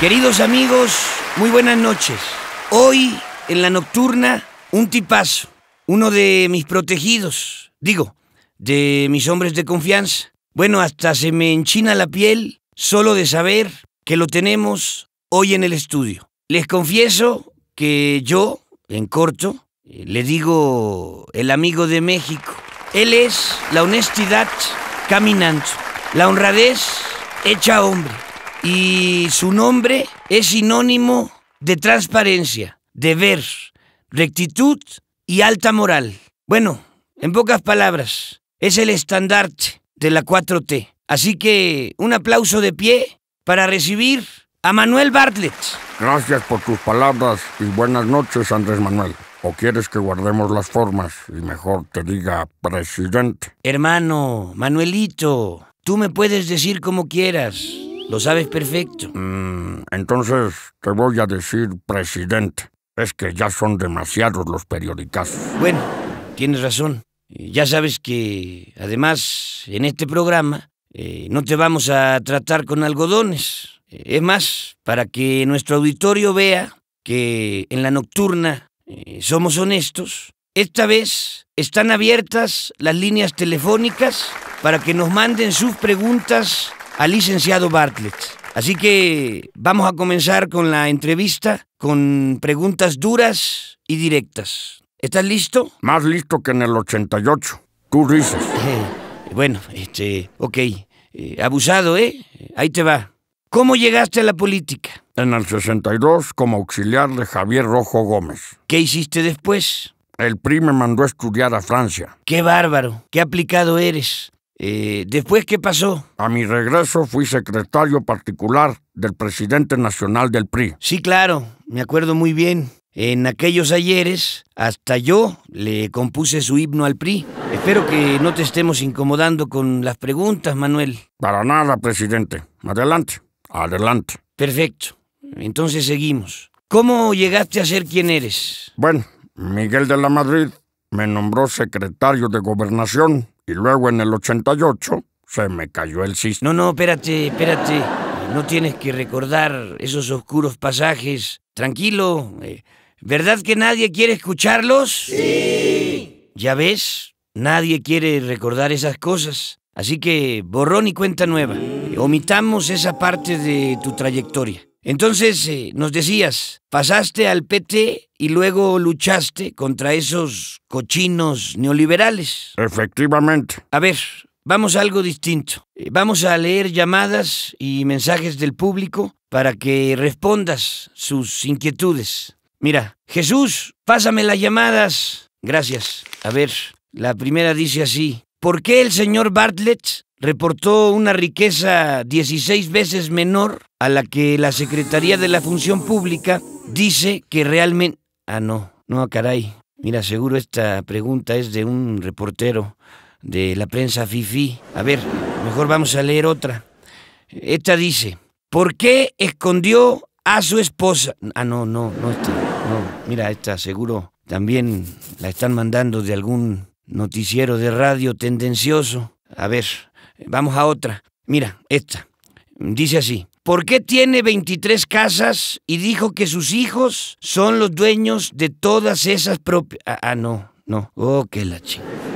Queridos amigos, muy buenas noches. Hoy, en la nocturna, un tipazo, uno de mis protegidos, digo, de mis hombres de confianza. Bueno, hasta se me enchina la piel solo de saber que lo tenemos hoy en el estudio. Les confieso que yo, en corto, eh, le digo el amigo de México. Él es la honestidad caminando, la honradez hecha hombre y su nombre es sinónimo de transparencia, deber, rectitud y alta moral. Bueno, en pocas palabras, es el estandarte de la 4T. Así que un aplauso de pie para recibir a Manuel Bartlett. Gracias por tus palabras y buenas noches, Andrés Manuel. ¿O quieres que guardemos las formas y mejor te diga presidente? Hermano, Manuelito, tú me puedes decir como quieras. Lo sabes perfecto. Mm, entonces te voy a decir presidente. Es que ya son demasiados los periodicazos. Bueno, tienes razón. Eh, ya sabes que, además, en este programa eh, no te vamos a tratar con algodones. Eh, es más, para que nuestro auditorio vea que en la nocturna somos honestos, esta vez están abiertas las líneas telefónicas para que nos manden sus preguntas al licenciado Bartlett. Así que vamos a comenzar con la entrevista con preguntas duras y directas. ¿Estás listo? Más listo que en el 88. Tú dices. Eh, bueno, este, ok. Eh, abusado, ¿eh? Ahí te va. ¿Cómo llegaste a la política? En el 62 como auxiliar de Javier Rojo Gómez. ¿Qué hiciste después? El PRI me mandó a estudiar a Francia. ¡Qué bárbaro! ¡Qué aplicado eres! Eh, ¿Después qué pasó? A mi regreso fui secretario particular del presidente nacional del PRI. Sí, claro, me acuerdo muy bien. En aquellos ayeres, hasta yo le compuse su himno al PRI. Espero que no te estemos incomodando con las preguntas, Manuel. Para nada, presidente. Adelante, adelante. Perfecto. Entonces seguimos. ¿Cómo llegaste a ser quien eres? Bueno, Miguel de la Madrid me nombró secretario de gobernación y luego en el 88 se me cayó el cisne. No, no, espérate, espérate. No tienes que recordar esos oscuros pasajes. Tranquilo. Eh, ¿Verdad que nadie quiere escucharlos? Sí. Ya ves, nadie quiere recordar esas cosas. Así que borrón y cuenta nueva. Omitamos esa parte de tu trayectoria. Entonces eh, nos decías, pasaste al PT y luego luchaste contra esos cochinos neoliberales. Efectivamente. A ver, vamos a algo distinto. Eh, vamos a leer llamadas y mensajes del público para que respondas sus inquietudes. Mira, Jesús, pásame las llamadas. Gracias. A ver, la primera dice así. ¿Por qué el señor Bartlett reportó una riqueza 16 veces menor a la que la Secretaría de la Función Pública dice que realmente... Ah, no, no, caray. Mira, seguro esta pregunta es de un reportero de la prensa FIFI. A ver, mejor vamos a leer otra. Esta dice, ¿por qué escondió a su esposa? Ah, no, no, no, no. Mira, esta seguro también la están mandando de algún noticiero de radio tendencioso. A ver, Vamos a otra. Mira, esta. Dice así. ¿Por qué tiene 23 casas y dijo que sus hijos son los dueños de todas esas propias? Ah, ah, no, no. Oh, qué la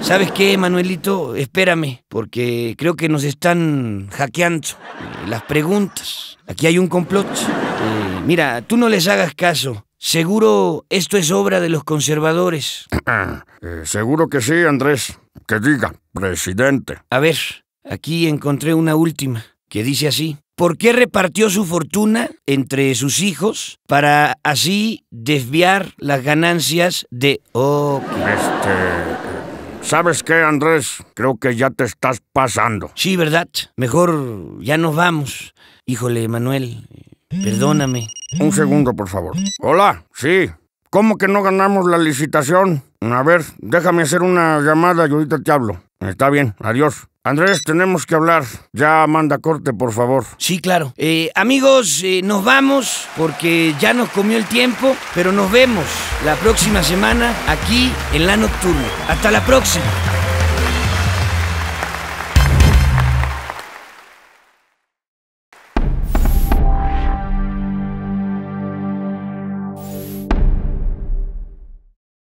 ¿Sabes qué, Manuelito? Espérame, porque creo que nos están hackeando eh, las preguntas. Aquí hay un complot. Eh, mira, tú no les hagas caso. Seguro esto es obra de los conservadores. Eh, seguro que sí, Andrés. Que diga, presidente. A ver, Aquí encontré una última, que dice así. ¿Por qué repartió su fortuna entre sus hijos para así desviar las ganancias de... Oh, este... ¿Sabes qué, Andrés? Creo que ya te estás pasando. Sí, ¿verdad? Mejor ya nos vamos. Híjole, Manuel, perdóname. Un segundo, por favor. Hola, sí. ¿Cómo que no ganamos la licitación? A ver, déjame hacer una llamada y ahorita te hablo. Está bien, adiós. Andrés, tenemos que hablar. Ya manda corte, por favor. Sí, claro. Eh, amigos, eh, nos vamos porque ya nos comió el tiempo, pero nos vemos la próxima semana aquí en La Nocturna. Hasta la próxima.